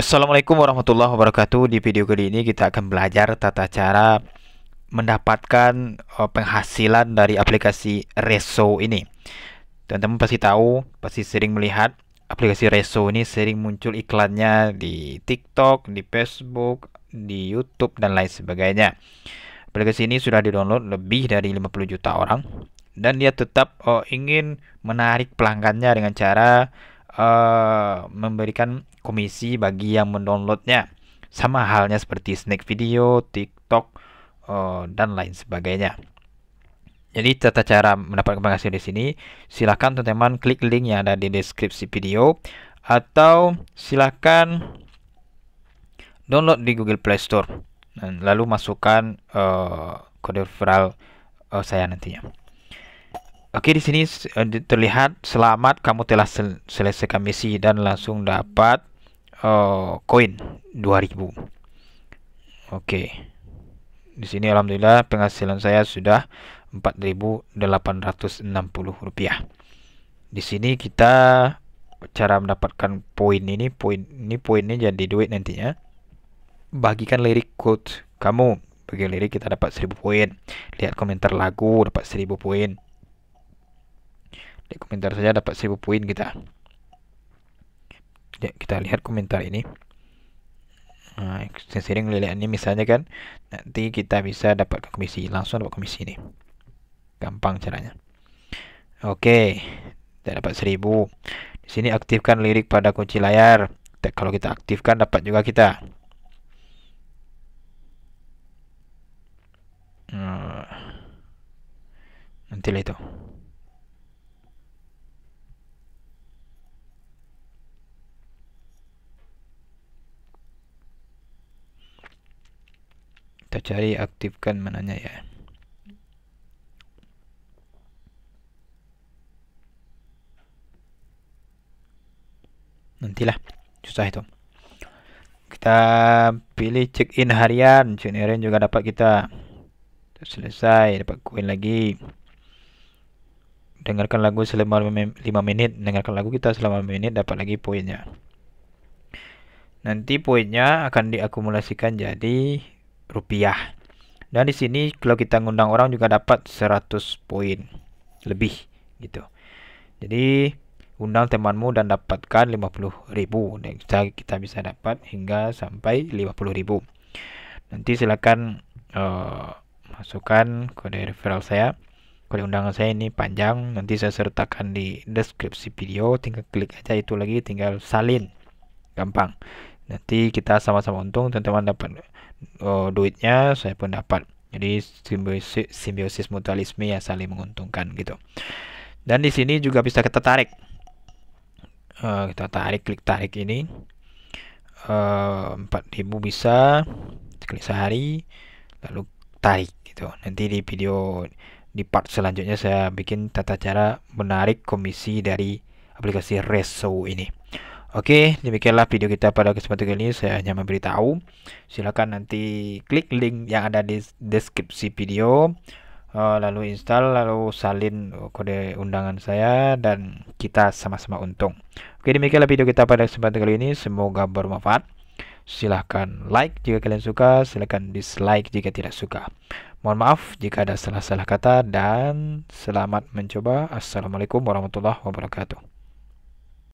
Assalamualaikum warahmatullahi wabarakatuh. Di video kali ini kita akan belajar tata cara mendapatkan eh, penghasilan dari aplikasi Reso ini. Teman-teman pasti tahu, pasti sering melihat aplikasi Reso ini sering muncul iklannya di TikTok, di Facebook, di YouTube dan lain sebagainya. Aplikasi ini sudah didownload lebih dari 50 juta orang dan dia tetap oh, ingin menarik pelanggannya dengan cara Eh, memberikan komisi bagi yang mendownloadnya. Sama halnya seperti snack Video, TikTok, uh, dan lain sebagainya. Jadi tata cara mendapatkan penghasilan di sini, silahkan teman-teman klik link yang ada di deskripsi video atau silahkan download di Google Play Store. Dan lalu masukkan uh, kode referral uh, saya nantinya. Oke, di sini eh, terlihat selamat kamu telah sel selesaikan misi dan langsung dapat eh, koin uh, 2000. Oke. Di sini alhamdulillah penghasilan saya sudah 4.860 rupiah. Di sini kita cara mendapatkan poin ini, poin ini poin ini jadi duit nantinya. Bagikan lirik quote kamu. Bagi lirik kita dapat 1000 poin. Lihat komentar lagu dapat 1000 poin di komentar saja dapat 1000 poin kita ya, kita lihat komentar ini nah, sering ini misalnya kan nanti kita bisa dapat komisi langsung dapat komisi ini gampang caranya oke okay. kita dapat 1000 di sini aktifkan lirik pada kunci layar kalau kita aktifkan dapat juga kita nah, nanti itu cari aktifkan menanya ya nantilah susah itu kita pilih check in harian check in harian juga dapat kita selesai dapat koin lagi dengarkan lagu selama 5 menit dengarkan lagu kita selama 5 menit dapat lagi poinnya nanti poinnya akan diakumulasikan jadi rupiah. Dan di sini kalau kita ngundang orang juga dapat 100 poin lebih gitu. Jadi undang temanmu dan dapatkan 50.000 ribu. Dan kita, kita bisa dapat hingga sampai 50.000. ribu. Nanti silakan uh, masukkan kode referral saya. Kode undangan saya ini panjang, nanti saya sertakan di deskripsi video, tinggal klik aja itu lagi, tinggal salin. Gampang nanti kita sama-sama untung teman-teman dapat uh, duitnya saya pun dapat jadi simbiosis, simbiosis mutualisme ya saling menguntungkan gitu dan di sini juga bisa kita tarik uh, kita tarik klik tarik ini uh, ribu bisa sekali sehari lalu tarik gitu nanti di video di part selanjutnya saya bikin tata cara menarik komisi dari aplikasi Reso ini Oke, demikianlah video kita pada kesempatan kali ini. Saya hanya memberitahu. Silakan nanti klik link yang ada di deskripsi video, eh, lalu install, lalu salin kode undangan saya dan kita sama-sama untung. Oke, demikianlah video kita pada kesempatan kali ini. Semoga bermanfaat. Silahkan like jika kalian suka, silahkan dislike jika tidak suka. Mohon maaf jika ada salah-salah kata dan selamat mencoba. Assalamualaikum warahmatullahi wabarakatuh.